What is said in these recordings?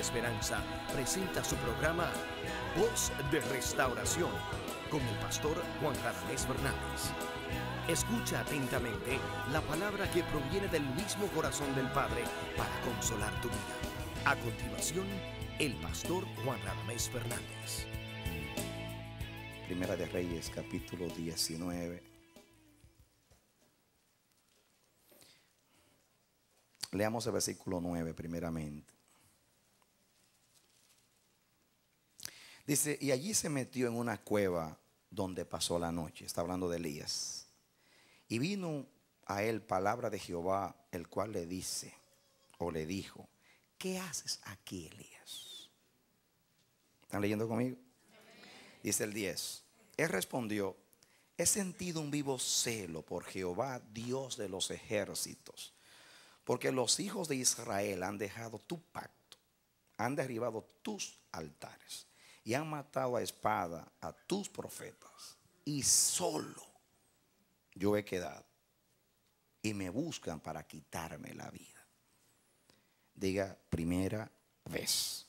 Esperanza presenta su programa Voz de Restauración con el pastor Juan Radamés Fernández. Escucha atentamente la palabra que proviene del mismo corazón del Padre para consolar tu vida. A continuación, el pastor Juan Radamés Fernández. Primera de Reyes, capítulo 19. Leamos el versículo 9 primeramente. Dice, y allí se metió en una cueva donde pasó la noche. Está hablando de Elías. Y vino a él palabra de Jehová, el cual le dice, o le dijo, ¿qué haces aquí, Elías? ¿Están leyendo conmigo? Dice el 10. Él respondió, he sentido un vivo celo por Jehová, Dios de los ejércitos, porque los hijos de Israel han dejado tu pacto, han derribado tus altares y han matado a espada a tus profetas y solo yo he quedado y me buscan para quitarme la vida. Diga primera vez.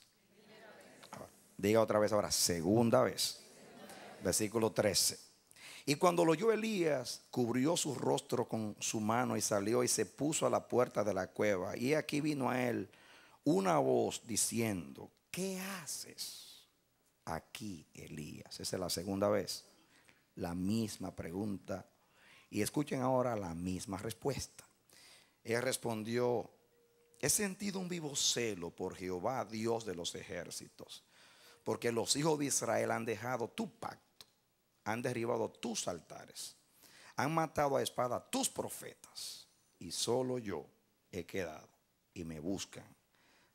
diga otra vez ahora, segunda vez. Versículo 13. Y cuando lo oyó Elías, cubrió su rostro con su mano y salió y se puso a la puerta de la cueva. Y aquí vino a él una voz diciendo, ¿qué haces? aquí Elías? Esa es la segunda vez. La misma pregunta. Y escuchen ahora la misma respuesta. Él respondió, he sentido un vivo celo por Jehová, Dios de los ejércitos, porque los hijos de Israel han dejado tu pacto, han derribado tus altares, han matado a espada tus profetas, y solo yo he quedado, y me buscan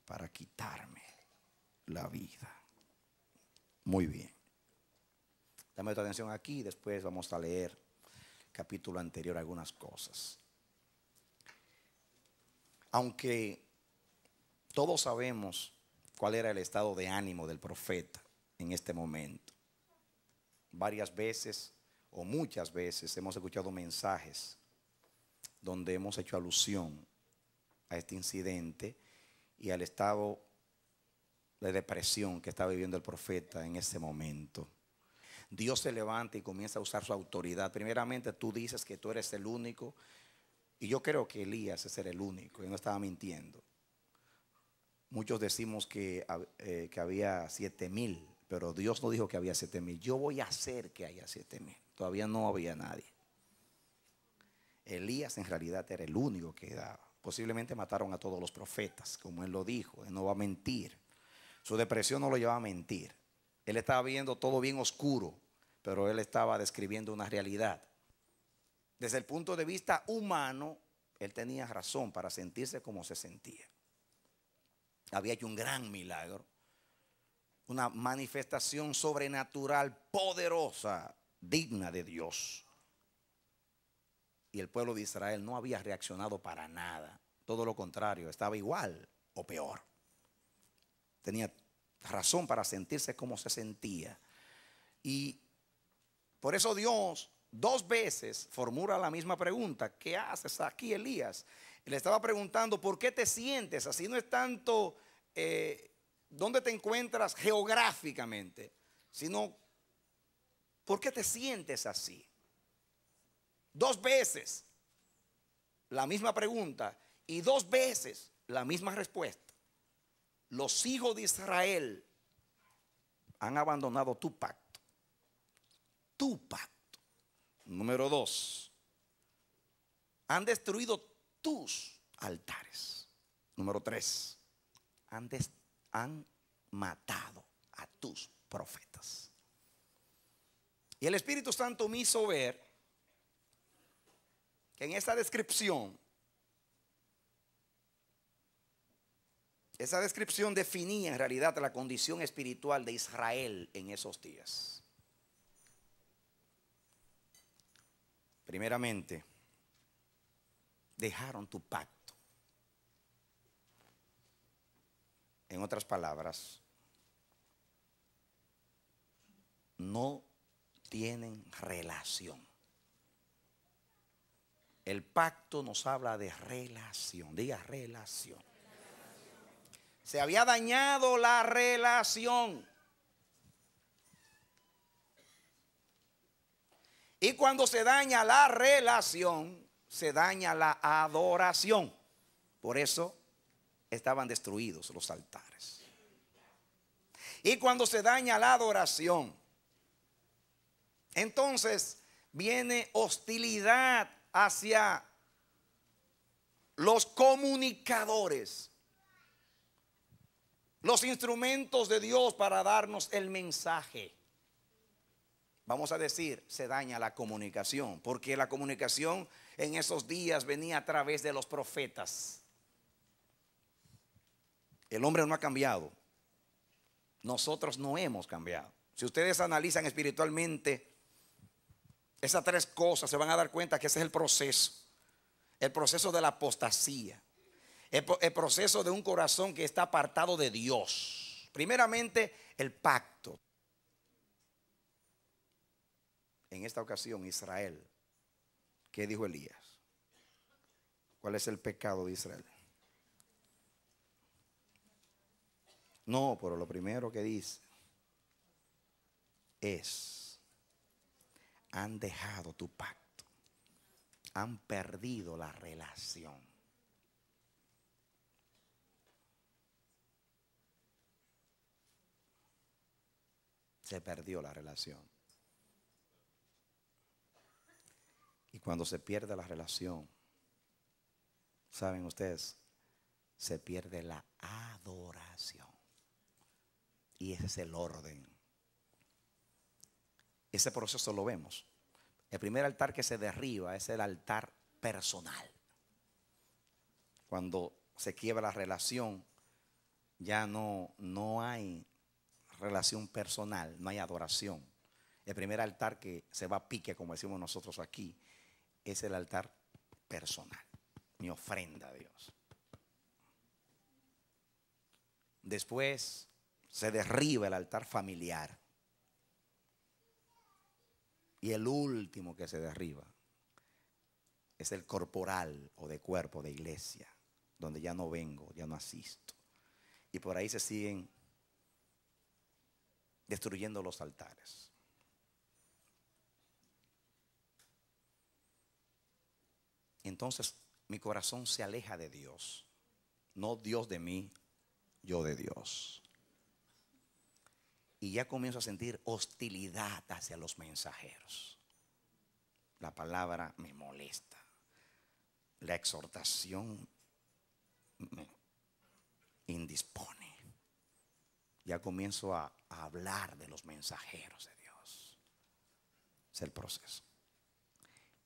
para quitarme la vida. Muy bien. Dame tu atención aquí y después vamos a leer capítulo anterior algunas cosas. Aunque todos sabemos cuál era el estado de ánimo del profeta en este momento. Varias veces o muchas veces hemos escuchado mensajes donde hemos hecho alusión a este incidente y al estado la depresión que está viviendo el profeta en ese momento. Dios se levanta y comienza a usar su autoridad. Primeramente tú dices que tú eres el único. Y yo creo que Elías es el único. Yo no estaba mintiendo. Muchos decimos que, eh, que había siete mil, pero Dios no dijo que había siete mil. Yo voy a hacer que haya siete mil. Todavía no había nadie. Elías en realidad era el único que daba. Posiblemente mataron a todos los profetas, como él lo dijo. Él no va a mentir. Su depresión no lo llevaba a mentir. Él estaba viendo todo bien oscuro, pero él estaba describiendo una realidad. Desde el punto de vista humano, él tenía razón para sentirse como se sentía. Había hecho un gran milagro, una manifestación sobrenatural poderosa, digna de Dios. Y el pueblo de Israel no había reaccionado para nada, todo lo contrario, estaba igual o peor tenía razón para sentirse como se sentía. Y por eso Dios dos veces formula la misma pregunta, ¿qué haces aquí Elías? le estaba preguntando, ¿por qué te sientes? Así no es tanto eh, dónde te encuentras geográficamente, sino ¿por qué te sientes así? Dos veces la misma pregunta y dos veces la misma respuesta los hijos de Israel han abandonado tu pacto. Tu pacto. Número dos, han destruido tus altares. Número tres, han, matado a tus profetas. Y el Espíritu Santo me hizo ver que en esta descripción Esa descripción definía en realidad la condición espiritual de Israel en esos días. Primeramente, dejaron tu pacto. En otras palabras, no tienen relación. El pacto nos habla de relación, diga relación. Se había dañado la relación. Y cuando se daña la relación, se daña la adoración. Por eso estaban destruidos los altares. Y cuando se daña la adoración, entonces viene hostilidad hacia los comunicadores los instrumentos de Dios para darnos el mensaje. Vamos a decir, se daña la comunicación, porque la comunicación en esos días venía a través de los profetas. El hombre no ha cambiado. Nosotros no hemos cambiado. Si ustedes analizan espiritualmente esas tres cosas, se van a dar cuenta que ese es el proceso. El proceso de la apostasía el, proceso de un corazón que está apartado de Dios. Primeramente, el pacto. En esta ocasión, Israel. ¿Qué dijo Elías? ¿Cuál es el pecado de Israel? No, pero lo primero que dice es, han dejado tu pacto, han perdido la relación. se perdió la relación. Y cuando se pierde la relación, saben ustedes, se pierde la adoración. Y ese es el orden. Ese proceso lo vemos. El primer altar que se derriba es el altar personal. Cuando se quiebra la relación, ya no, no hay relación personal, no hay adoración. El primer altar que se va a pique, como decimos nosotros aquí, es el altar personal, mi ofrenda a Dios. Después se derriba el altar familiar. Y el último que se derriba es el corporal o de cuerpo de iglesia, donde ya no vengo, ya no asisto. Y por ahí se siguen destruyendo los altares. Entonces mi corazón se aleja de Dios. No Dios de mí, yo de Dios. Y ya comienzo a sentir hostilidad hacia los mensajeros. La palabra me molesta. La exhortación me indispone. Ya comienzo a hablar de los mensajeros de Dios. Es el proceso.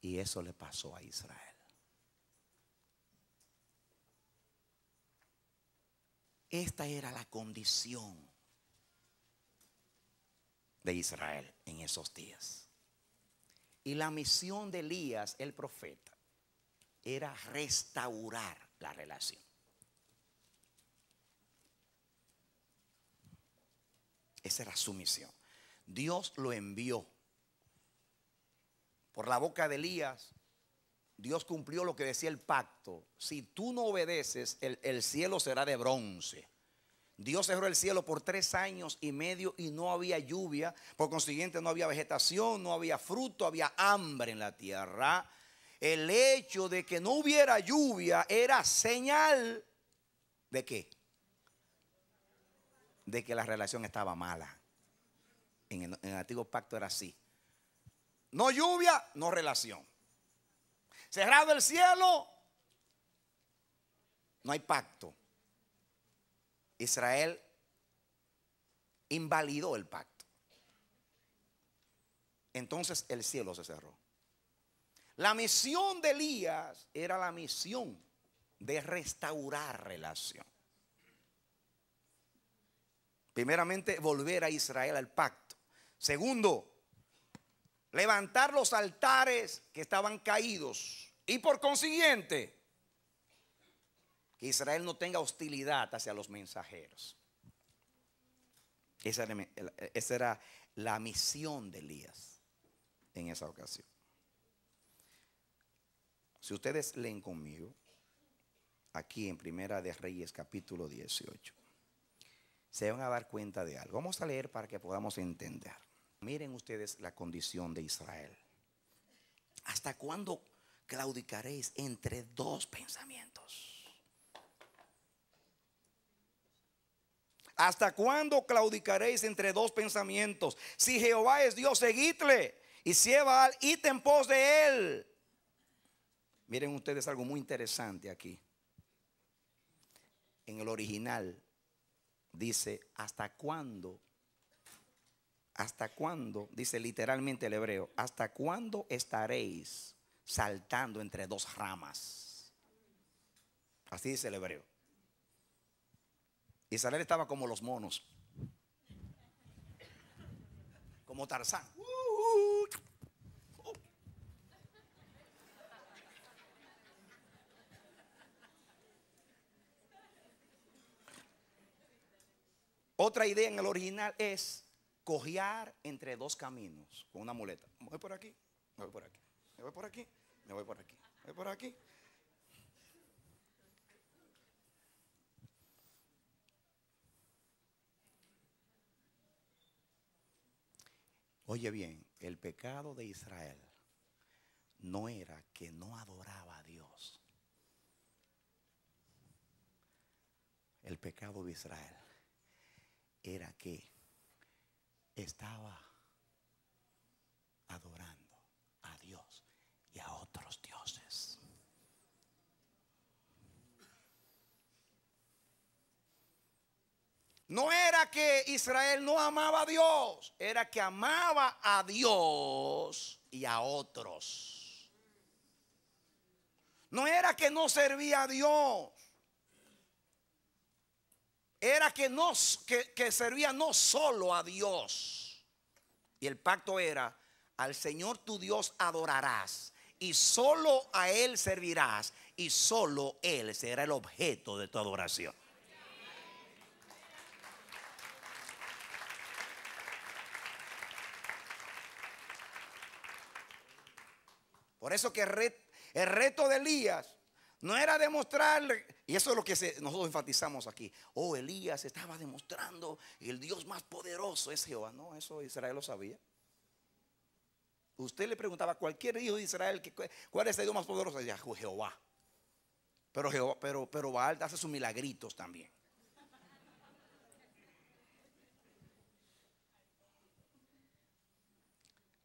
Y eso le pasó a Israel. Esta era la condición de Israel en esos días. Y la misión de Elías, el profeta, era restaurar la relación. Esa era su misión. Dios lo envió. Por la boca de Elías, Dios cumplió lo que decía el pacto. Si tú no obedeces, el, cielo será de bronce. Dios cerró el cielo por tres años y medio y no había lluvia. Por consiguiente, no había vegetación, no había fruto, había hambre en la tierra. El hecho de que no hubiera lluvia era señal de qué? de que la relación estaba mala. En el, antiguo pacto era así. No lluvia, no relación. Cerrado el cielo, no hay pacto. Israel invalidó el pacto. Entonces el cielo se cerró. La misión de Elías era la misión de restaurar relación. Primeramente, volver a Israel al pacto. Segundo, levantar los altares que estaban caídos. Y por consiguiente, que Israel no tenga hostilidad hacia los mensajeros. Esa era, la misión de Elías en esa ocasión. Si ustedes leen conmigo, aquí en Primera de Reyes capítulo 18 se van a dar cuenta de algo. Vamos a leer para que podamos entender. Miren ustedes la condición de Israel. ¿Hasta cuándo claudicaréis entre dos pensamientos? ¿Hasta cuándo claudicaréis entre dos pensamientos? Si Jehová es Dios, seguidle. Y si Eva, id pos de él. Miren ustedes algo muy interesante aquí. En el original, dice, ¿hasta cuándo? ¿Hasta cuándo? Dice literalmente el hebreo, ¿hasta cuándo estaréis saltando entre dos ramas? Así dice el hebreo. Israel estaba como los monos, como Tarzán. Otra idea en el original es cojear entre dos caminos con una muleta. Me voy por aquí, me voy por aquí, me voy por aquí, me voy por aquí, me voy por aquí. Oye bien, el pecado de Israel no era que no adoraba a Dios. El pecado de Israel era que estaba adorando a Dios y a otros dioses. No era que Israel no amaba a Dios, era que amaba a Dios y a otros. No era que no servía a Dios, era que, nos que, servía no solo a Dios. Y el pacto era, al Señor tu Dios adorarás y solo a Él servirás y solo Él será el objeto de tu adoración. Por eso que el reto de Elías no era demostrarle. Y eso es lo que nosotros enfatizamos aquí. Oh, Elías estaba demostrando el Dios más poderoso es Jehová. No, eso Israel lo sabía. Usted le preguntaba a cualquier hijo de Israel cuál es el Dios más poderoso. Decía, Jehová. Pero, Jehová, pero, pero Baal hace sus milagritos también.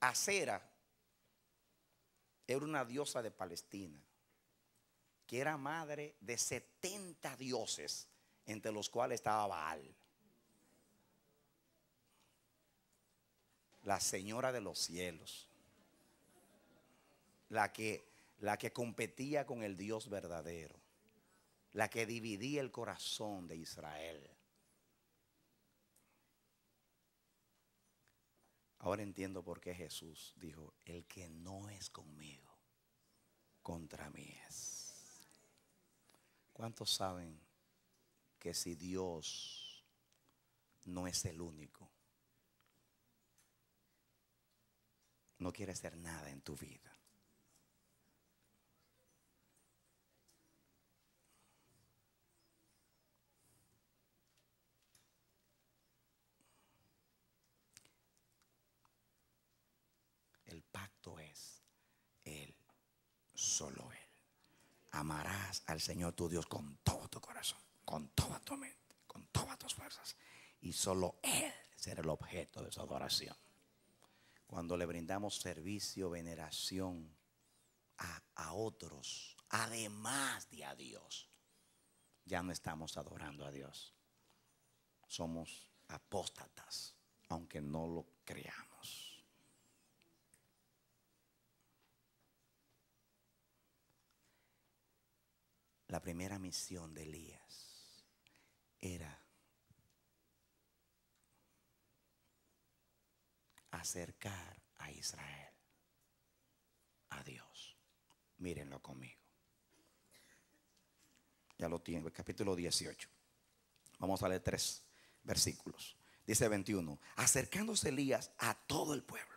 Acera era una diosa de Palestina que era madre de 70 dioses, entre los cuales estaba Baal. La señora de los cielos. La que, la que competía con el Dios verdadero. La que dividía el corazón de Israel. Ahora entiendo por qué Jesús dijo, el que no es conmigo, contra mí es. ¿Cuántos saben que si Dios no es el único, no quiere hacer nada en tu vida? El pacto es Él solo amarás al Señor tu Dios con todo tu corazón, con toda tu mente, con todas tus fuerzas. Y solo Él será el objeto de su adoración. Cuando le brindamos servicio, veneración a, a otros, además de a Dios, ya no estamos adorando a Dios. Somos apóstatas, aunque no lo creamos. la primera misión de Elías era acercar a Israel a Dios. Mírenlo conmigo. Ya lo tiene, el capítulo 18. Vamos a leer tres versículos. Dice 21, acercándose Elías a todo el pueblo.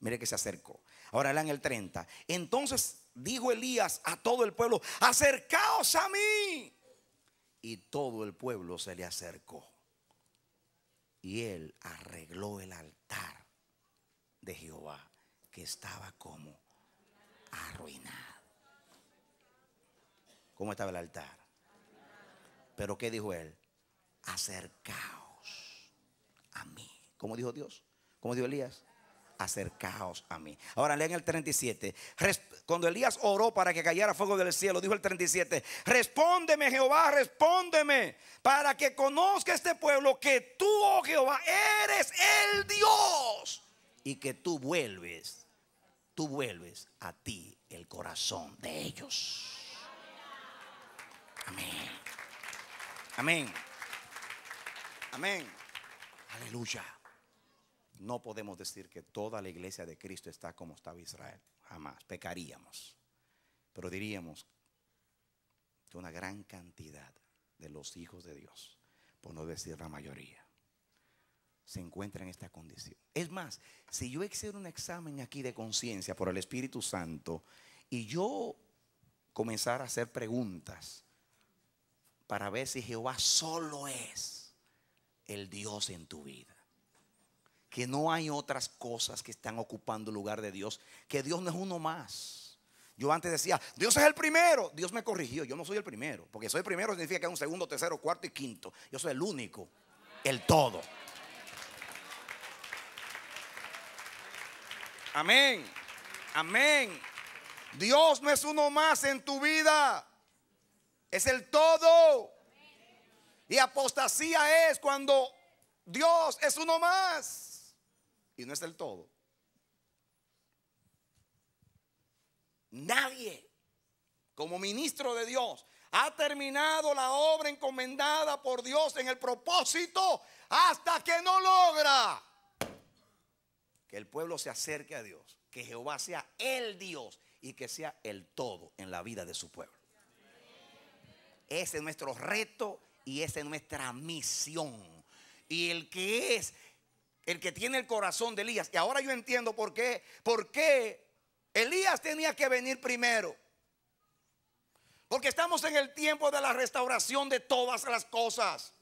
Mire que se acercó. Ahora en el 30. Entonces dijo Elías a todo el pueblo, acercaos a mí. Y todo el pueblo se le acercó. Y él arregló el altar de Jehová, que estaba como arruinado. ¿Cómo estaba el altar? Pero ¿qué dijo él? Acercaos a mí. ¿Cómo dijo Dios? ¿Cómo dijo Elías? acercaos a mí. Ahora lean el 37. Cuando Elías oró para que cayera fuego del cielo, dijo el 37, respóndeme Jehová, respóndeme, para que conozca este pueblo que tú, oh Jehová, eres el Dios y que tú vuelves, tú vuelves a ti el corazón de ellos. Amén. Amén. Amén. Aleluya. No podemos decir que toda la iglesia de Cristo está como estaba Israel. Jamás. Pecaríamos. Pero diríamos que una gran cantidad de los hijos de Dios, por no decir la mayoría, se encuentra en esta condición. Es más, si yo hiciera un examen aquí de conciencia por el Espíritu Santo y yo comenzar a hacer preguntas para ver si Jehová solo es el Dios en tu vida, que no hay otras cosas que están ocupando el lugar de Dios, que Dios no es uno más. Yo antes decía, Dios es el primero. Dios me corrigió, yo no soy el primero, porque soy primero significa que hay un segundo, tercero, cuarto y quinto. Yo soy el único, el todo. Amén. Amén. Dios no es uno más en tu vida. Es el todo. Y apostasía es cuando Dios es uno más y no es el todo. Nadie, como ministro de Dios, ha terminado la obra encomendada por Dios en el propósito hasta que no logra que el pueblo se acerque a Dios, que Jehová sea el Dios y que sea el todo en la vida de su pueblo. Ese es nuestro reto y esa es nuestra misión. Y el que es el que tiene el corazón de Elías. Y ahora yo entiendo por qué, por qué Elías tenía que venir primero. Porque estamos en el tiempo de la restauración de todas las cosas.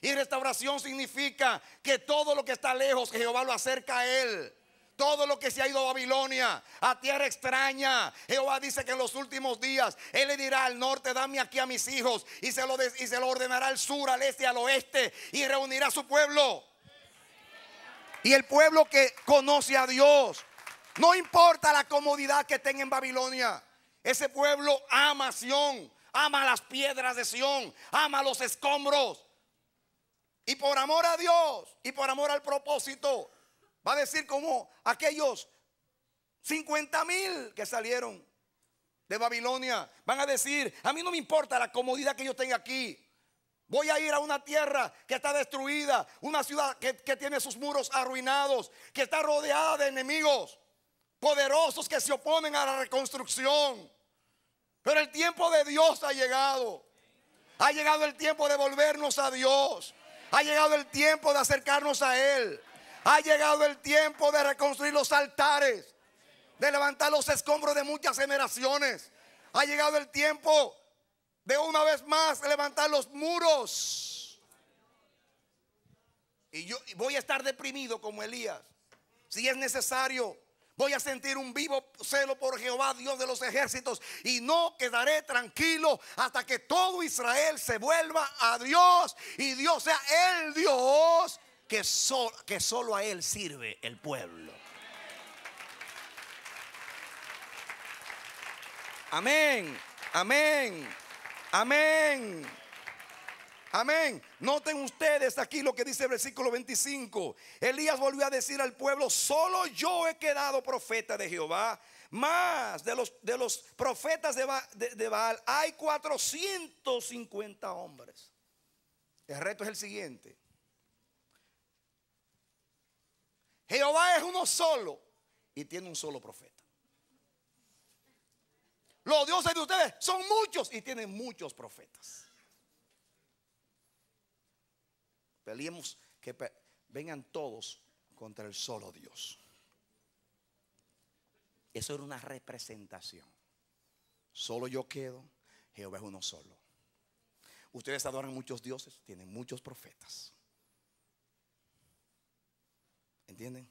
Y restauración significa que todo lo que está lejos, Jehová lo acerca a él. Todo lo que se ha ido a Babilonia, a tierra extraña. Jehová dice que en los últimos días Él le dirá al norte, dame aquí a mis hijos. Y se lo, y se lo ordenará al sur, al este al oeste. Y reunirá a su pueblo. Y el pueblo que conoce a Dios, no importa la comodidad que tenga en Babilonia, ese pueblo ama a Sión, ama las piedras de Sión, ama los escombros. Y por amor a Dios y por amor al propósito, va a decir como aquellos 50 mil que salieron de Babilonia, van a decir, a mí no me importa la comodidad que yo tenga aquí, Voy a ir a una tierra que está destruida, una ciudad que, tiene sus muros arruinados, que está rodeada de enemigos poderosos que se oponen a la reconstrucción. Pero el tiempo de Dios ha llegado. Ha llegado el tiempo de volvernos a Dios. Ha llegado el tiempo de acercarnos a Él. Ha llegado el tiempo de reconstruir los altares, de levantar los escombros de muchas generaciones. Ha llegado el tiempo de una vez más levantar los muros. Y yo voy a estar deprimido como Elías. Si es necesario, voy a sentir un vivo celo por Jehová, Dios de los ejércitos. Y no quedaré tranquilo hasta que todo Israel se vuelva a Dios y Dios sea el Dios que, que solo a Él sirve el pueblo. Amén, amén. Amén. Amén. Noten ustedes aquí lo que dice el versículo 25. Elías volvió a decir al pueblo, solo yo he quedado profeta de Jehová. Más de los, de los profetas de, de Baal hay 450 hombres. El reto es el siguiente. Jehová es uno solo y tiene un solo profeta. Los dioses de ustedes son muchos y tienen muchos profetas. Pedimos que vengan todos contra el solo Dios. Eso era una representación. Solo yo quedo, Jehová es uno solo. Ustedes adoran muchos dioses, tienen muchos profetas. ¿Entienden?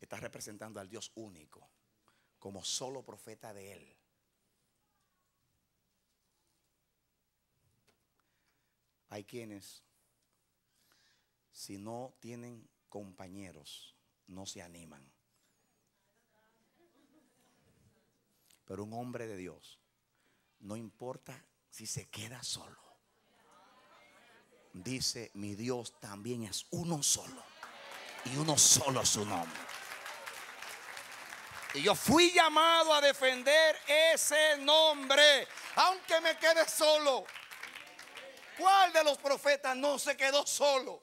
Está representando al Dios único como solo profeta de Él. Hay quienes, si no tienen compañeros, no se animan. Pero un hombre de Dios, no importa si se queda solo. Dice, mi Dios también es uno solo. Y uno solo es su nombre yo fui llamado a defender ese nombre, aunque me quede solo. ¿Cuál de los profetas no se quedó solo?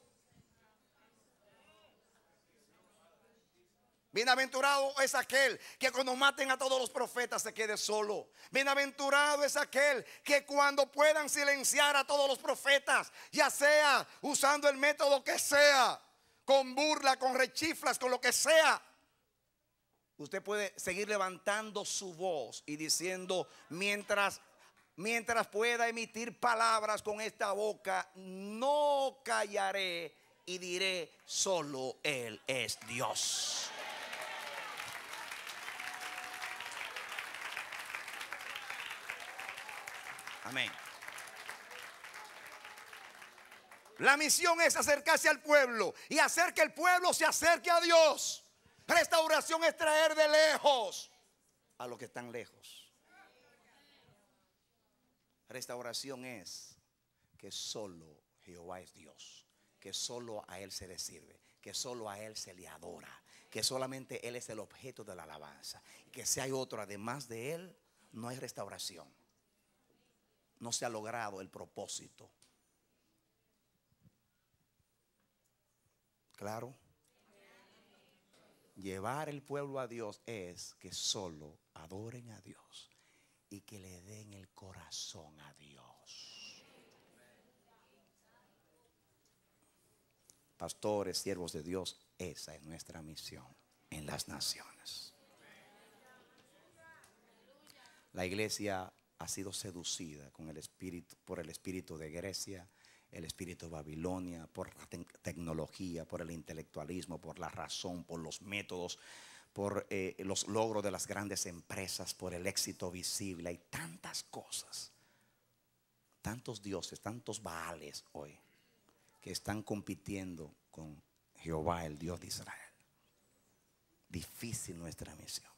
Bienaventurado es aquel que cuando maten a todos los profetas se quede solo. Bienaventurado es aquel que cuando puedan silenciar a todos los profetas, ya sea usando el método que sea, con burla, con rechiflas, con lo que sea, Usted puede seguir levantando su voz y diciendo, mientras, mientras pueda emitir palabras con esta boca, no callaré y diré, solo Él es Dios. Amén. La misión es acercarse al pueblo y hacer que el pueblo se acerque a Dios. Restauración es traer de lejos a los que están lejos. Restauración es que solo Jehová es Dios, que solo a Él se le sirve, que solo a Él se le adora, que solamente Él es el objeto de la alabanza. que si hay otro además de Él, no hay restauración. No se ha logrado el propósito. Claro llevar el pueblo a Dios es que solo adoren a Dios y que le den el corazón a Dios. Pastores, siervos de Dios, esa es nuestra misión en las naciones. La iglesia ha sido seducida con el espíritu, por el espíritu de Grecia, el espíritu de Babilonia, por la tecnología, por el intelectualismo, por la razón, por los métodos, por eh, los logros de las grandes empresas, por el éxito visible. Hay tantas cosas, tantos dioses, tantos baales hoy que están compitiendo con Jehová, el Dios de Israel. Difícil nuestra misión.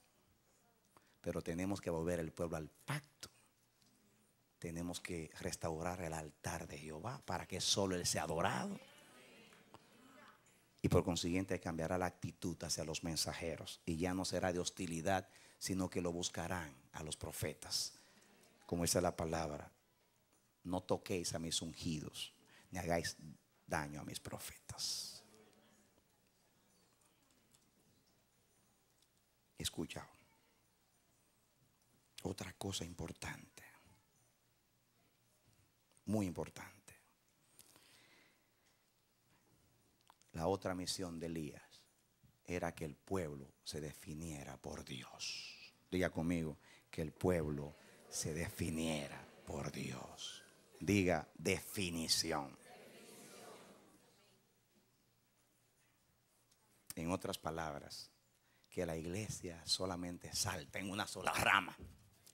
Pero tenemos que volver el pueblo al pacto tenemos que restaurar el altar de Jehová para que solo Él sea adorado. Y por consiguiente cambiará la actitud hacia los mensajeros. Y ya no será de hostilidad, sino que lo buscarán a los profetas. Como dice la palabra, no toquéis a mis ungidos, ni hagáis daño a mis profetas. Escucha, otra cosa importante muy importante. La otra misión de Elías era que el pueblo se definiera por Dios. Diga conmigo, que el pueblo se definiera por Dios. Diga definición. En otras palabras, que la iglesia solamente salta en una sola rama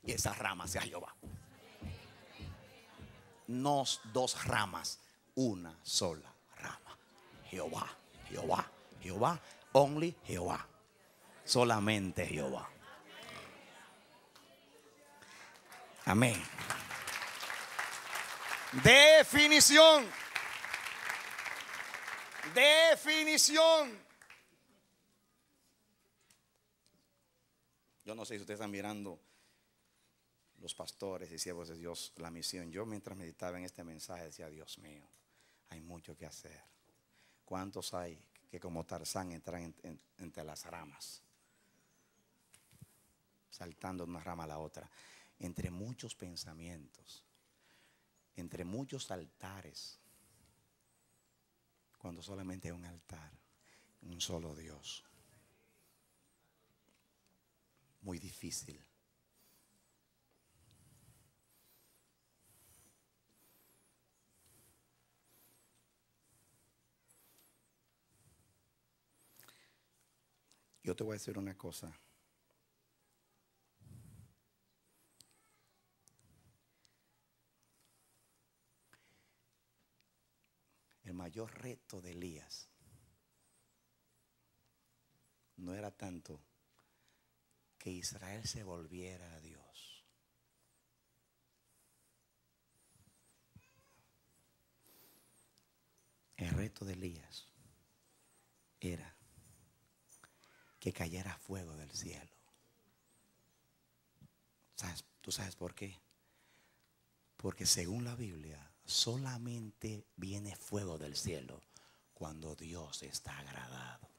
y esa rama sea Jehová no dos ramas, una sola rama. Jehová, Jehová, Jehová, only Jehová. Solamente Jehová. Amén. Definición. Definición. Yo no sé si ustedes están mirando los pastores y siervos de Dios la misión. Yo mientras meditaba en este mensaje decía, Dios mío, hay mucho que hacer. ¿Cuántos hay que como Tarzán entran entre las ramas? Saltando de una rama a la otra. Entre muchos pensamientos, entre muchos altares, cuando solamente hay un altar, un solo Dios. Muy difícil Yo te voy a decir una cosa. El mayor reto de Elías no era tanto que Israel se volviera a Dios. El reto de Elías era que cayera fuego del cielo. ¿Tú sabes por qué? Porque según la Biblia, solamente viene fuego del cielo cuando Dios está agradado.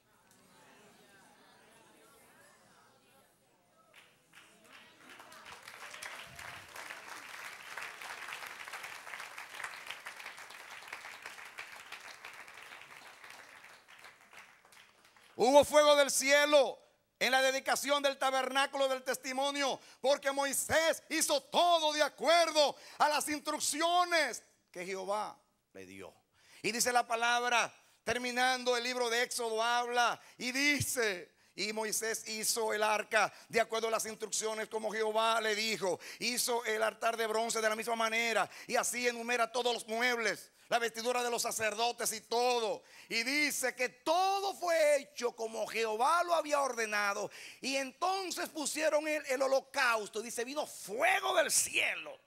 Hubo fuego del cielo en la dedicación del tabernáculo del testimonio, porque Moisés hizo todo de acuerdo a las instrucciones que Jehová le dio. Y dice la palabra, terminando el libro de Éxodo, habla y dice, y Moisés hizo el arca de acuerdo a las instrucciones como Jehová le dijo. Hizo el altar de bronce de la misma manera. Y así enumera todos los muebles la vestidura de los sacerdotes y todo. Y dice que todo fue hecho como Jehová lo había ordenado. Y entonces pusieron el, el holocausto. Dice, vino fuego del cielo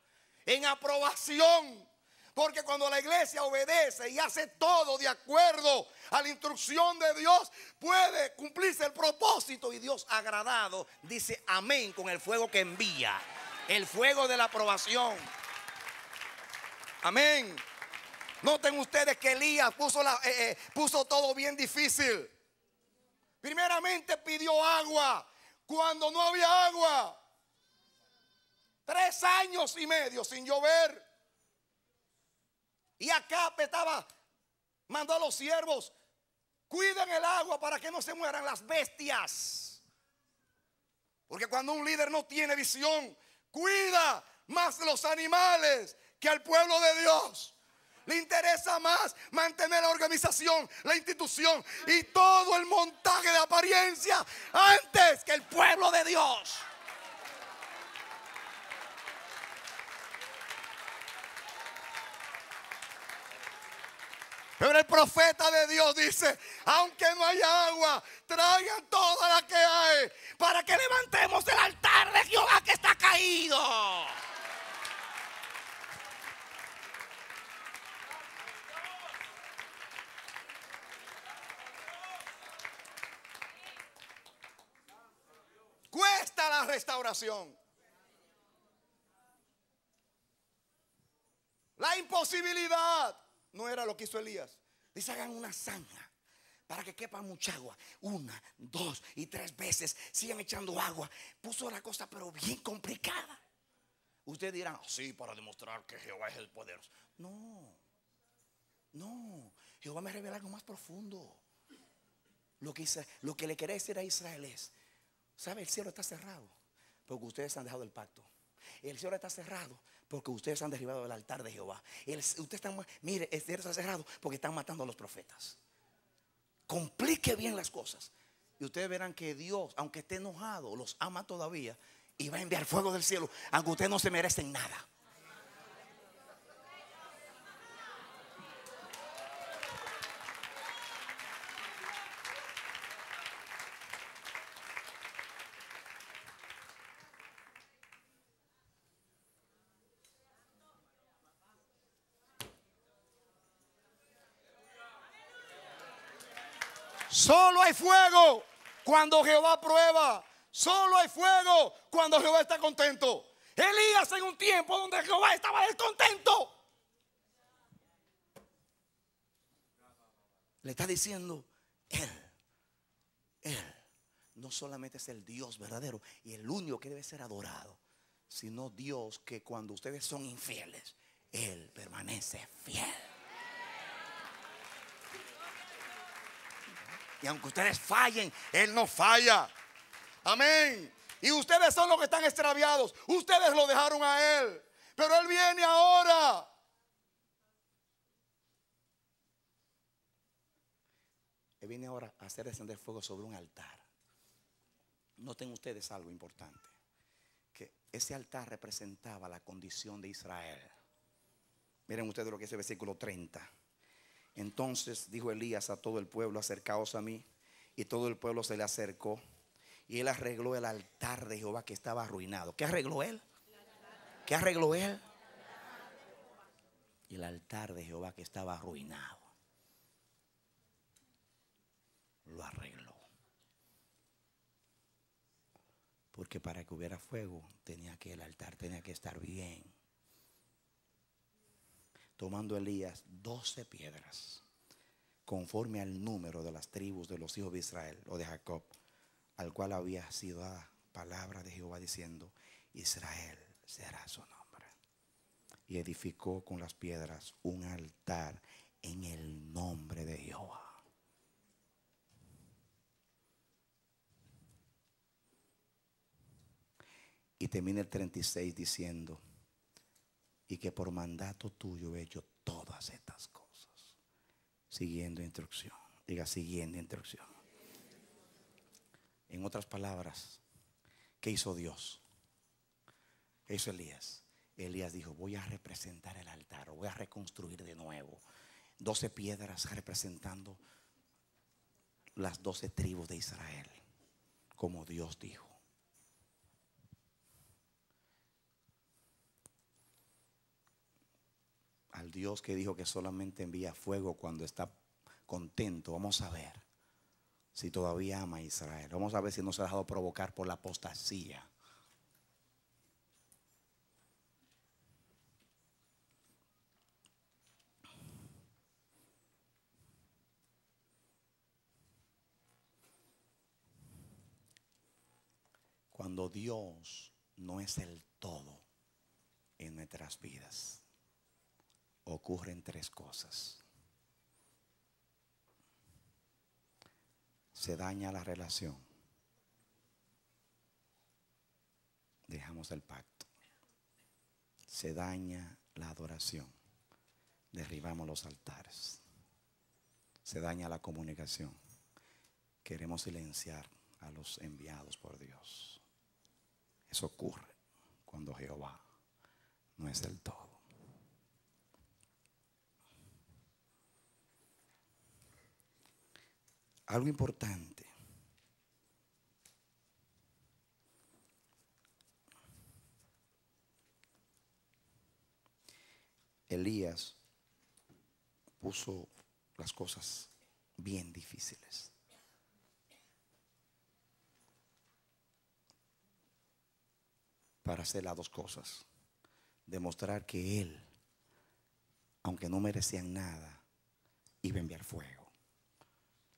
en aprobación. Porque cuando la iglesia obedece y hace todo de acuerdo a la instrucción de Dios, puede cumplirse el propósito. Y Dios agradado dice amén con el fuego que envía. El fuego de la aprobación. Amén. Noten ustedes que Elías eh, eh, puso, todo bien difícil. Primeramente pidió agua cuando no había agua. Tres años y medio sin llover. Y acá estaba, mandó a los siervos, cuiden el agua para que no se mueran las bestias. Porque cuando un líder no tiene visión, cuida más los animales que al pueblo de Dios le interesa más mantener la organización, la institución y todo el montaje de apariencia antes que el pueblo de Dios. Pero el profeta de Dios dice, aunque no haya agua, traigan toda la que hay para que levantemos el altar de Jehová que está caído. Esta oración La imposibilidad no era lo que hizo Elías. Dice, hagan una zanja para que quepa mucha agua. Una, dos y tres veces. Sigan echando agua. Puso la cosa, pero bien complicada. Usted dirán, sí, para demostrar que Jehová es el poderoso. No, no. Jehová me revela algo más profundo. Lo que, lo que le quería decir a Israel es, ¿sabe? El cielo está cerrado porque ustedes han dejado el pacto. El cielo está cerrado porque ustedes han derribado el altar de Jehová. mire, el cielo está cerrado porque están matando a los profetas. Complique bien las cosas. Y ustedes verán que Dios, aunque esté enojado, los ama todavía y va a enviar fuego del cielo, aunque ustedes no se merecen nada. Solo hay fuego cuando Jehová prueba. Solo hay fuego cuando Jehová está contento. Elías en un tiempo donde Jehová estaba descontento. Le está diciendo, Él, Él no solamente es el Dios verdadero y el único que debe ser adorado, sino Dios que cuando ustedes son infieles, Él permanece fiel. Y aunque ustedes fallen, Él no falla. Amén. Y ustedes son los que están extraviados. Ustedes lo dejaron a Él. Pero Él viene ahora. Él viene ahora a hacer descender fuego sobre un altar. Noten ustedes algo importante. Que ese altar representaba la condición de Israel. Miren ustedes lo que es el versículo 30. Entonces dijo Elías a todo el pueblo, acercaos a mí. Y todo el pueblo se le acercó. Y él arregló el altar de Jehová que estaba arruinado. ¿Qué arregló él? ¿Qué arregló él? Y el altar de Jehová que estaba arruinado. Lo arregló. Porque para que hubiera fuego tenía que el altar, tenía que estar bien tomando Elías doce piedras, conforme al número de las tribus de los hijos de Israel o de Jacob, al cual había sido palabra de Jehová diciendo, Israel será su nombre. Y edificó con las piedras un altar en el nombre de Jehová. Y termina el 36 diciendo, y que por mandato tuyo he hecho todas estas cosas. Siguiendo instrucción. Diga, siguiendo instrucción. En otras palabras, ¿qué hizo Dios? ¿Qué hizo Elías? Elías dijo, voy a representar el altar, voy a reconstruir de nuevo. Doce piedras representando las doce tribus de Israel, como Dios dijo. al Dios que dijo que solamente envía fuego cuando está contento. Vamos a ver si todavía ama a Israel. Vamos a ver si no se ha dejado provocar por la apostasía. Cuando Dios no es el todo en nuestras vidas ocurren tres cosas. Se daña la relación. Dejamos el pacto. Se daña la adoración. Derribamos los altares. Se daña la comunicación. Queremos silenciar a los enviados por Dios. Eso ocurre cuando Jehová no es el todo. algo importante. Elías puso las cosas bien difíciles. Para hacer las dos cosas. Demostrar que él, aunque no merecían nada, iba a enviar fuego.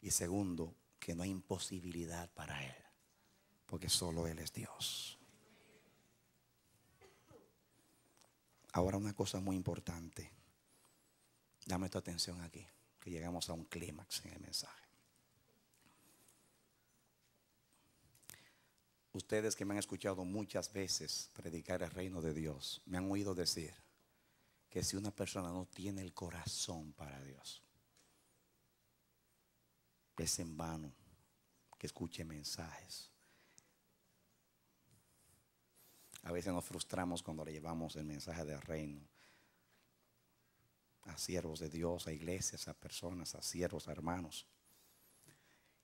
Y segundo, que no hay imposibilidad para Él, porque solo Él es Dios. Ahora una cosa muy importante. Dame tu atención aquí, que llegamos a un clímax en el mensaje. Ustedes que me han escuchado muchas veces predicar el reino de Dios, me han oído decir que si una persona no tiene el corazón para Dios, es en vano que escuche mensajes. A veces nos frustramos cuando le llevamos el mensaje del reino a siervos de Dios, a iglesias, a personas, a siervos, a hermanos.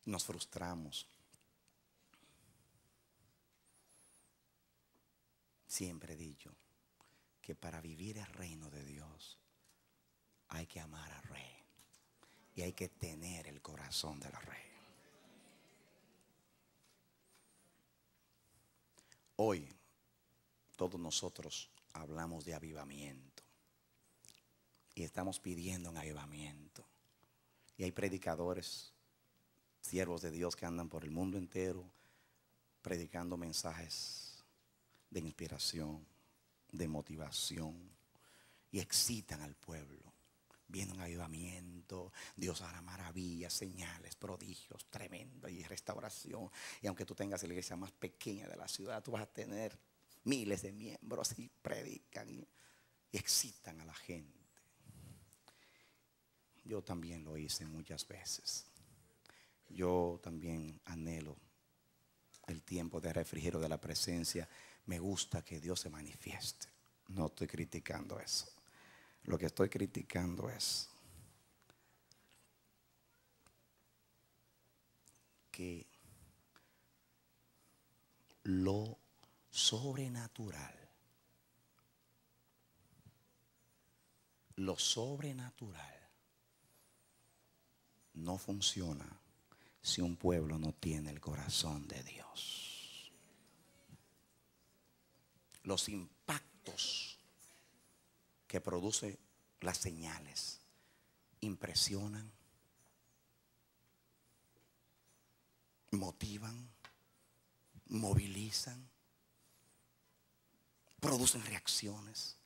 Nos frustramos. Siempre he dicho que para vivir el reino de Dios hay que amar al rey. Y hay que tener el corazón de la reina Hoy todos nosotros hablamos de avivamiento. Y estamos pidiendo un avivamiento. Y hay predicadores, siervos de Dios que andan por el mundo entero predicando mensajes de inspiración, de motivación y excitan al pueblo viene un ayudamiento Dios hará maravillas, señales, prodigios, tremendo y restauración. Y aunque tú tengas la iglesia más pequeña de la ciudad, tú vas a tener miles de miembros y predican y, excitan a la gente. Yo también lo hice muchas veces. Yo también anhelo el tiempo de refrigero de la presencia. Me gusta que Dios se manifieste. No estoy criticando eso. Lo que estoy criticando es que lo sobrenatural, lo sobrenatural no funciona si un pueblo no tiene el corazón de Dios. Los impactos que produce las señales. Impresionan, motivan, movilizan, producen reacciones,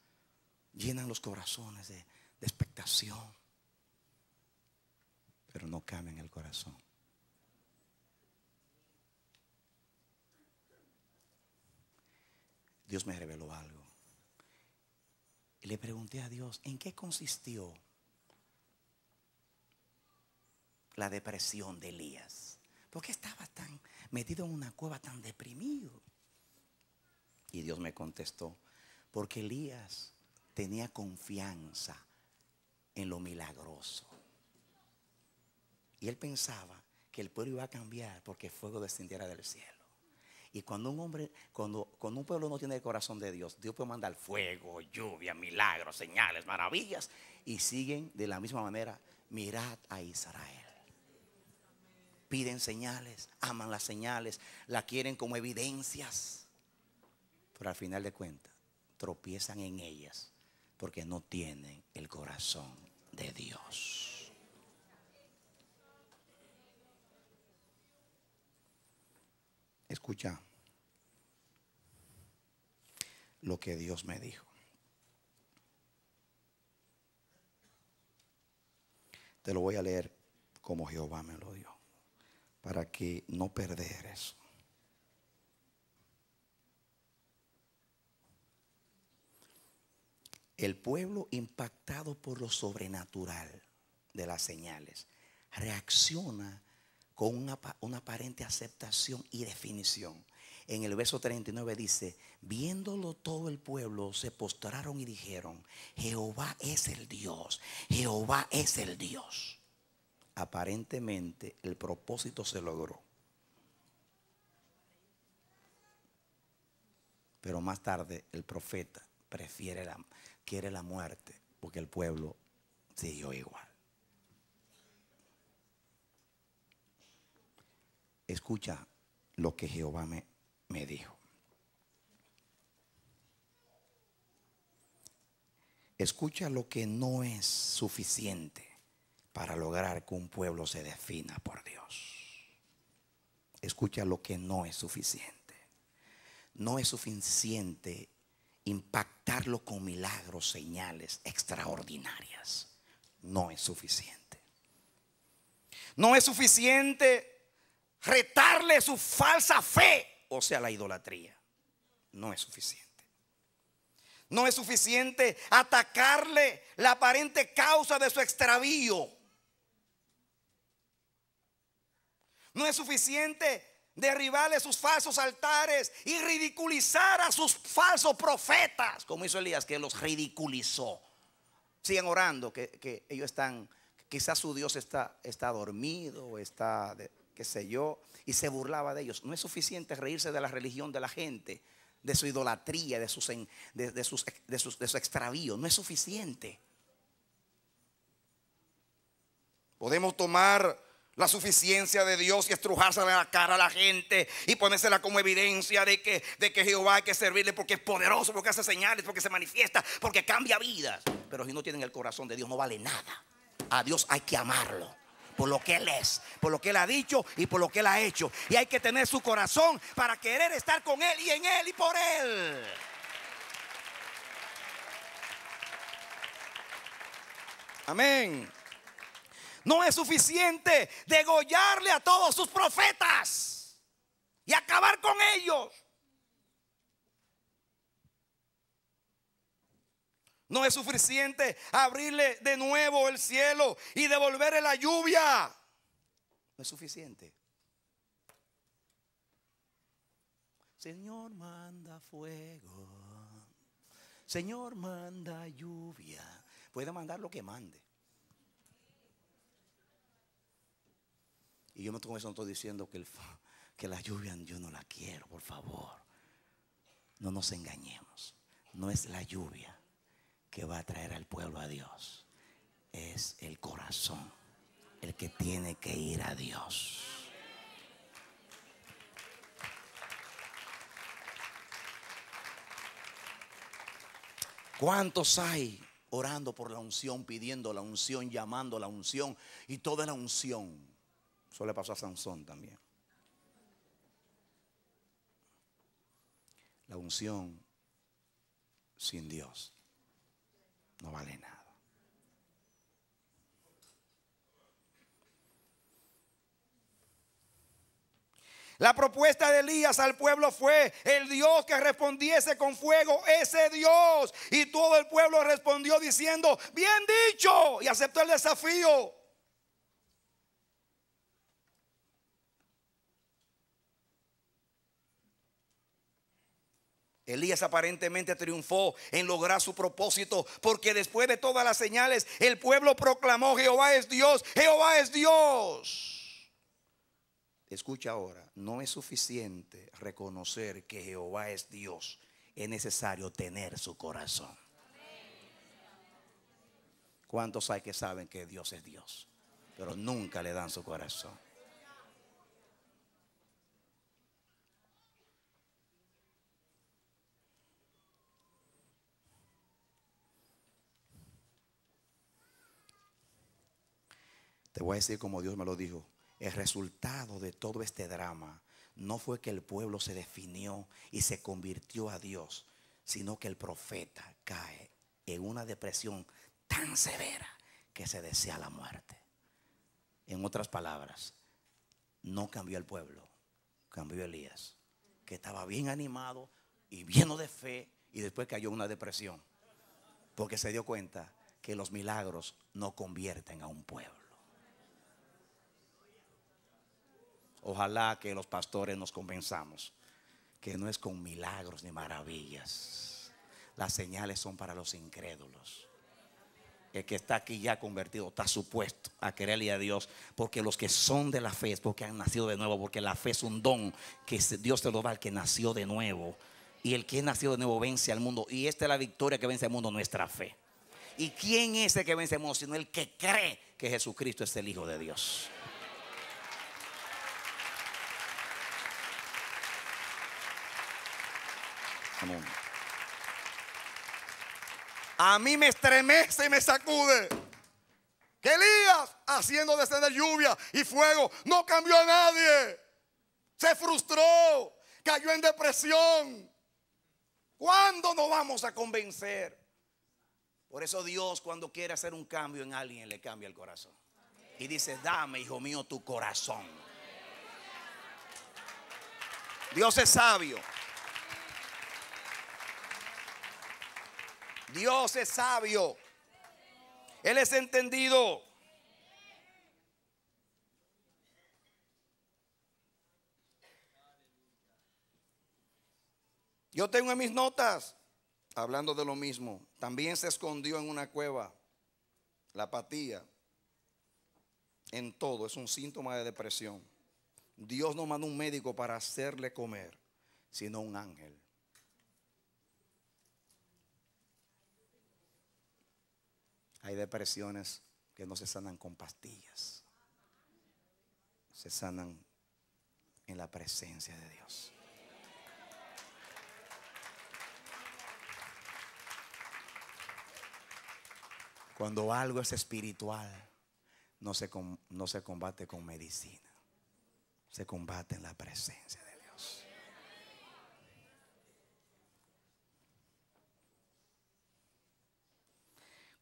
llenan los corazones de, expectación, pero no cambian el corazón. Dios me reveló algo le pregunté a Dios, ¿en qué consistió la depresión de Elías? ¿Por qué estaba tan metido en una cueva, tan deprimido? Y Dios me contestó, porque Elías tenía confianza en lo milagroso. Y él pensaba que el pueblo iba a cambiar porque el fuego descendiera del cielo. Y cuando un hombre, cuando, un pueblo no tiene el corazón de Dios, Dios puede mandar fuego, lluvia, milagros, señales, maravillas, y siguen de la misma manera. Mirad a Israel. Piden señales, aman las señales, la quieren como evidencias. Pero al final de cuentas, tropiezan en ellas porque no tienen el corazón de Dios. escucha lo que Dios me dijo. Te lo voy a leer como Jehová me lo dio, para que no perder eso. El pueblo impactado por lo sobrenatural de las señales reacciona con una, aparente aceptación y definición. En el verso 39 dice, viéndolo todo el pueblo, se postraron y dijeron, Jehová es el Dios, Jehová es el Dios. Aparentemente el propósito se logró. Pero más tarde el profeta prefiere la, quiere la muerte porque el pueblo siguió igual. escucha lo que Jehová me, me dijo. Escucha lo que no es suficiente para lograr que un pueblo se defina por Dios. Escucha lo que no es suficiente. No es suficiente impactarlo con milagros, señales extraordinarias. No es suficiente. No es suficiente retarle su falsa fe, o sea, la idolatría. No es suficiente. No es suficiente atacarle la aparente causa de su extravío. No es suficiente derribarle sus falsos altares y ridiculizar a sus falsos profetas, como hizo Elías, que los ridiculizó. siguen orando, que, ellos están, quizás su Dios está, está dormido, está qué sé yo, y se burlaba de ellos. No es suficiente reírse de la religión de la gente, de su idolatría, de de, su extravío. No es suficiente. Podemos tomar la suficiencia de Dios y estrujársela en la cara a la gente y ponérsela como evidencia de que, de que Jehová hay que servirle porque es poderoso, porque hace señales, porque se manifiesta, porque cambia vidas. Pero si no tienen el corazón de Dios no vale nada. A Dios hay que amarlo por lo que Él es, por lo que Él ha dicho y por lo que Él ha hecho. Y hay que tener su corazón para querer estar con Él y en Él y por Él. Amén. No es suficiente degollarle a todos sus profetas y acabar con ellos. No es suficiente abrirle de nuevo el cielo y devolverle la lluvia. No es suficiente. Señor, manda fuego. Señor, manda lluvia. Puede mandar lo que mande. Y yo me estoy diciendo que, que la lluvia yo no la quiero, por favor. No nos engañemos. No es la lluvia que va a traer al pueblo a Dios es el corazón, el que tiene que ir a Dios. ¿Cuántos hay orando por la unción, pidiendo la unción, llamando la unción y toda la unción? Eso le pasó a Sansón también. La unción sin Dios no vale nada. La propuesta de Elías al pueblo fue el Dios que respondiese con fuego, ese Dios. Y todo el pueblo respondió diciendo, bien dicho, y aceptó el desafío. Elías aparentemente triunfó en lograr su propósito, porque después de todas las señales, el pueblo proclamó, Jehová es Dios, Jehová es Dios. Escucha ahora, no es suficiente reconocer que Jehová es Dios, es necesario tener su corazón. ¿Cuántos hay que saben que Dios es Dios, pero nunca le dan su corazón? Te voy a decir como Dios me lo dijo. El resultado de todo este drama no fue que el pueblo se definió y se convirtió a Dios, sino que el profeta cae en una depresión tan severa que se desea la muerte. En otras palabras, no cambió el pueblo, cambió Elías, que estaba bien animado y lleno de fe y después cayó en una depresión, porque se dio cuenta que los milagros no convierten a un pueblo. Ojalá que los pastores nos convenzamos que no es con milagros ni maravillas. Las señales son para los incrédulos. El que está aquí ya convertido está supuesto a quererle a Dios, porque los que son de la fe es porque han nacido de nuevo, porque la fe es un don que Dios te lo da al que nació de nuevo. Y el que nació nacido de nuevo vence al mundo. Y esta es la victoria que vence al mundo, nuestra fe. ¿Y quién es el que vence al mundo? Sino el que cree que Jesucristo es el Hijo de Dios. A mí me estremece y me sacude. Que Elías, haciendo descender lluvia y fuego, no cambió a nadie. Se frustró, cayó en depresión. ¿Cuándo nos vamos a convencer? Por eso Dios cuando quiere hacer un cambio en alguien le cambia el corazón. Y dice, dame, hijo mío, tu corazón. Dios es sabio. Dios es sabio. Él es entendido. Yo tengo en mis notas, hablando de lo mismo, también se escondió en una cueva. La apatía en todo es un síntoma de depresión. Dios no mandó un médico para hacerle comer, sino un ángel. Hay depresiones que no se sanan con pastillas. Se sanan en la presencia de Dios. Cuando algo es espiritual, no se, no se combate con medicina. Se combate en la presencia de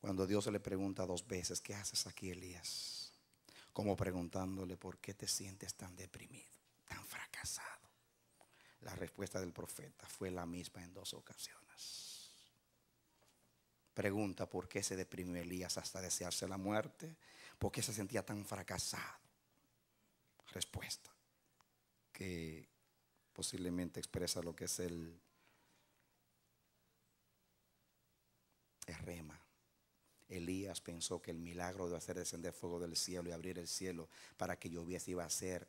Cuando Dios le pregunta dos veces, ¿qué haces aquí, Elías? Como preguntándole, ¿por qué te sientes tan deprimido, tan fracasado? La respuesta del profeta fue la misma en dos ocasiones. Pregunta, ¿por qué se deprimió Elías hasta desearse la muerte? ¿Por qué se sentía tan fracasado? Respuesta, que posiblemente expresa lo que es el, el rema Elías pensó que el milagro de hacer descender fuego del cielo y abrir el cielo para que lloviese iba a ser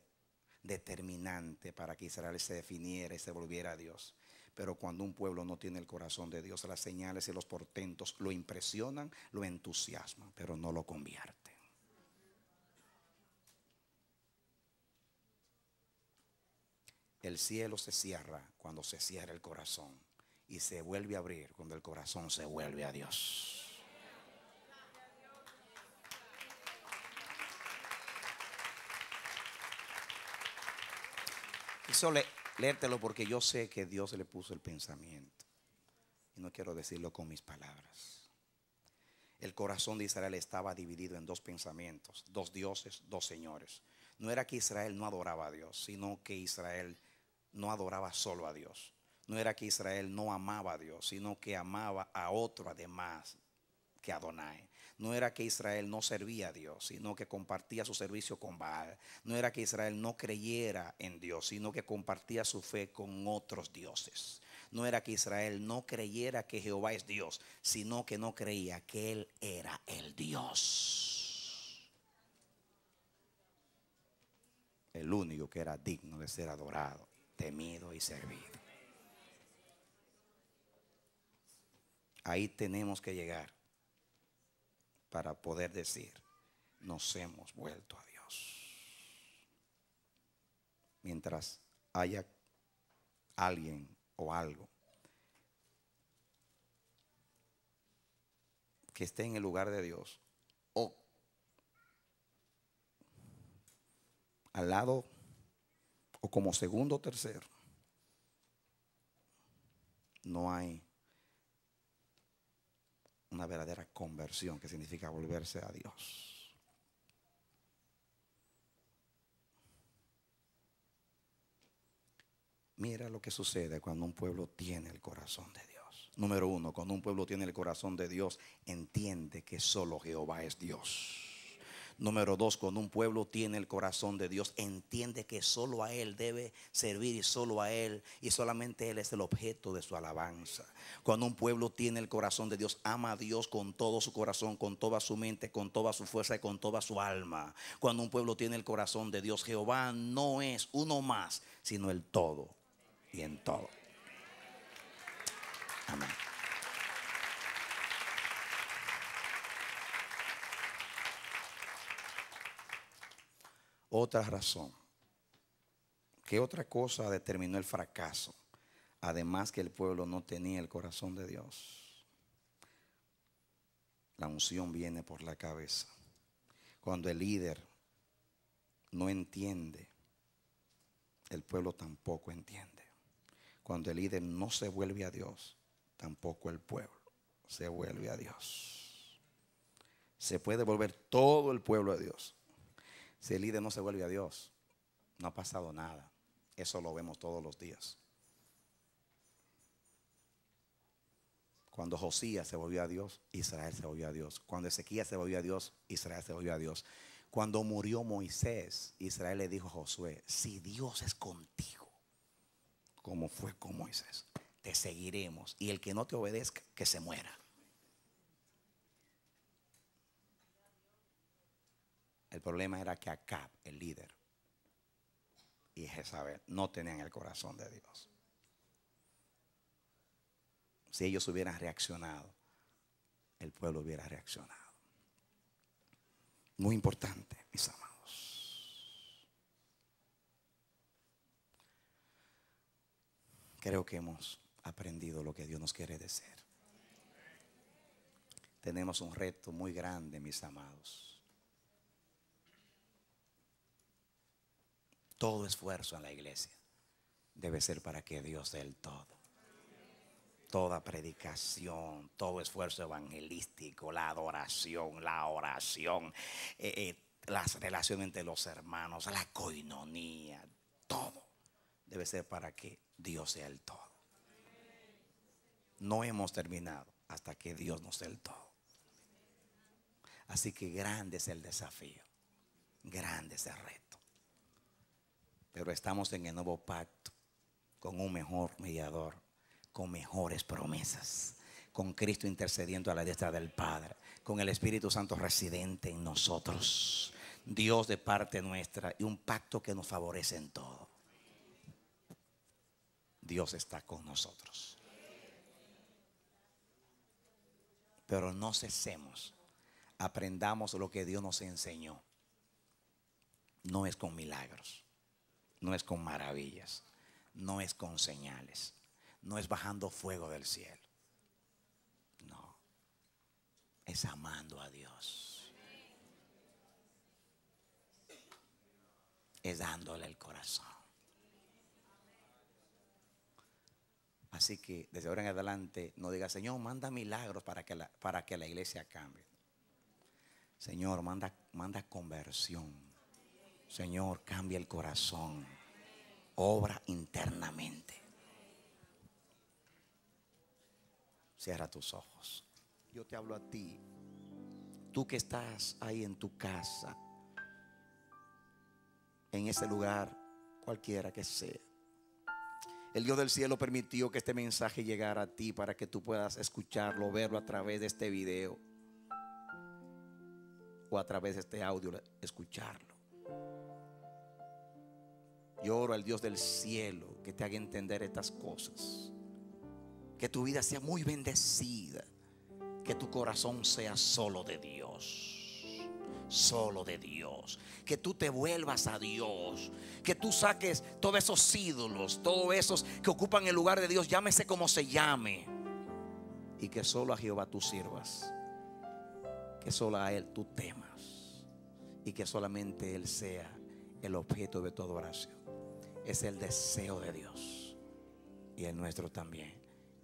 determinante para que Israel se definiera y se volviera a Dios. Pero cuando un pueblo no tiene el corazón de Dios, las señales y los portentos lo impresionan, lo entusiasman, pero no lo convierten. El cielo se cierra cuando se cierra el corazón y se vuelve a abrir cuando el corazón se vuelve a Dios. Quiso solo porque yo sé que Dios le puso el pensamiento. Y no quiero decirlo con mis palabras. El corazón de Israel estaba dividido en dos pensamientos, dos dioses, dos señores. No era que Israel no adoraba a Dios, sino que Israel no adoraba solo a Dios. No era que Israel no amaba a Dios, sino que amaba a otro además que Adonai. No era que Israel no servía a Dios, sino que compartía su servicio con Baal. No era que Israel no creyera en Dios, sino que compartía su fe con otros dioses. No era que Israel no creyera que Jehová es Dios, sino que no creía que Él era el Dios. El único que era digno de ser adorado, temido y servido. Ahí tenemos que llegar para poder decir, nos hemos vuelto a Dios. Mientras haya alguien o algo que esté en el lugar de Dios o al lado o como segundo o tercero, no hay una verdadera conversión, que significa volverse a Dios. Mira lo que sucede cuando un pueblo tiene el corazón de Dios. Número uno, cuando un pueblo tiene el corazón de Dios, entiende que solo Jehová es Dios. Número dos, cuando un pueblo tiene el corazón de Dios, entiende que solo a Él debe servir y solo a Él y solamente Él es el objeto de su alabanza. Cuando un pueblo tiene el corazón de Dios, ama a Dios con todo su corazón, con toda su mente, con toda su fuerza y con toda su alma. Cuando un pueblo tiene el corazón de Dios, Jehová no es uno más, sino el todo y en todo. Amén. otra razón. ¿Qué otra cosa determinó el fracaso? Además que el pueblo no tenía el corazón de Dios. La unción viene por la cabeza. Cuando el líder no entiende, el pueblo tampoco entiende. Cuando el líder no se vuelve a Dios, tampoco el pueblo se vuelve a Dios. Se puede volver todo el pueblo a Dios, si el líder no se vuelve a Dios, no ha pasado nada. Eso lo vemos todos los días. Cuando Josías se volvió a Dios, Israel se volvió a Dios. Cuando Ezequías se volvió a Dios, Israel se volvió a Dios. Cuando murió Moisés, Israel le dijo a Josué, si Dios es contigo, como fue con Moisés, te seguiremos. Y el que no te obedezca, que se muera. El problema era que Acab, el líder, y Jezabel no tenían el corazón de Dios. Si ellos hubieran reaccionado, el pueblo hubiera reaccionado. Muy importante, mis amados. Creo que hemos aprendido lo que Dios nos quiere decir. Tenemos un reto muy grande, mis amados todo esfuerzo en la iglesia debe ser para que Dios sea el todo. Toda predicación, todo esfuerzo evangelístico, la adoración, la oración, eh, eh, las relaciones entre los hermanos, la coinonía, todo debe ser para que Dios sea el todo. No hemos terminado hasta que Dios nos sea el todo. Así que grande es el desafío, grande es el reto. Pero estamos en el nuevo pacto, con un mejor mediador, con mejores promesas, con Cristo intercediendo a la diestra del Padre, con el Espíritu Santo residente en nosotros, Dios de parte nuestra y un pacto que nos favorece en todo. Dios está con nosotros. Pero no cesemos. Aprendamos lo que Dios nos enseñó. No es con milagros no es con maravillas, no es con señales, no es bajando fuego del cielo. No, es amando a Dios. Es dándole el corazón. Así que desde ahora en adelante no diga, Señor, manda milagros para que la, para que la iglesia cambie. Señor, manda, manda conversión Señor, cambia el corazón. Obra internamente. Cierra tus ojos. Yo te hablo a ti. Tú que estás ahí en tu casa, en ese lugar, cualquiera que sea. El Dios del cielo permitió que este mensaje llegara a ti para que tú puedas escucharlo, verlo a través de este video o a través de este audio, escucharlo. Yo oro al Dios del cielo que te haga entender estas cosas. Que tu vida sea muy bendecida. Que tu corazón sea solo de Dios solo de Dios. Que tú te vuelvas a Dios. Que tú saques todos esos ídolos, todos esos que ocupan el lugar de Dios, llámese como se llame. Y que solo a Jehová tú sirvas. Que solo a Él tú temas. Y que solamente Él sea el objeto de toda oración es el deseo de Dios y el nuestro también.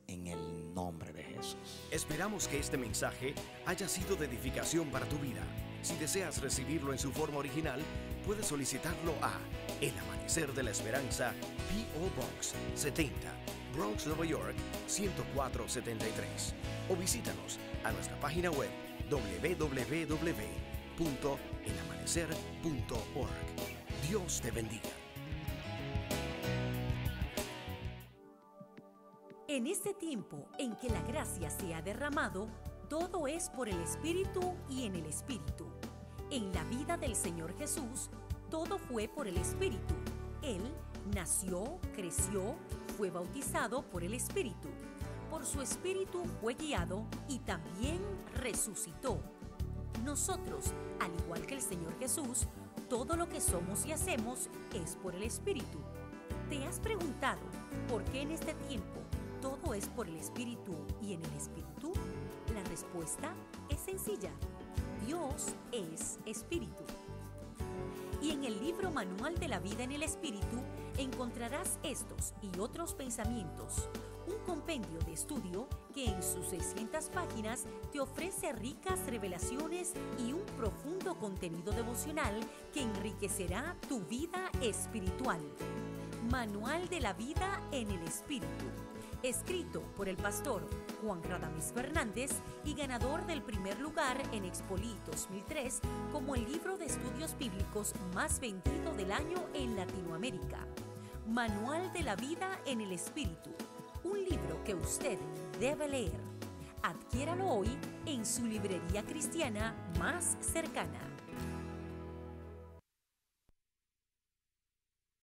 En el nombre de Jesús. Esperamos que este mensaje haya sido de edificación para tu vida. Si deseas recibirlo en su forma original, puedes solicitarlo a El Amanecer de la Esperanza, P.O. Box 70, Bronx, Nueva York 10473. O visítanos a nuestra página web www.elamanecer.org. Dios te bendiga. este tiempo en que la gracia se ha derramado, todo es por el Espíritu y en el Espíritu. En la vida del Señor Jesús, todo fue por el Espíritu. Él nació, creció, fue bautizado por el Espíritu. Por su Espíritu fue guiado y también resucitó. Nosotros, al igual que el Señor Jesús, todo lo que somos y hacemos es por el Espíritu. ¿Te has preguntado por qué en este tiempo todo es por el Espíritu y en el Espíritu? La respuesta es sencilla. Dios es Espíritu. Y en el libro Manual de la Vida en el Espíritu encontrarás estos y otros pensamientos, un compendio de estudio que en sus 600 páginas te ofrece ricas revelaciones y un profundo contenido devocional que enriquecerá tu vida espiritual. Manual de la Vida en el Espíritu escrito por el pastor Juan Radamis Fernández y ganador del primer lugar en Expoli 2003 como el libro de estudios bíblicos más vendido del año en Latinoamérica. Manual de la vida en el espíritu, un libro que usted debe leer. Adquiéralo hoy en su librería cristiana más cercana.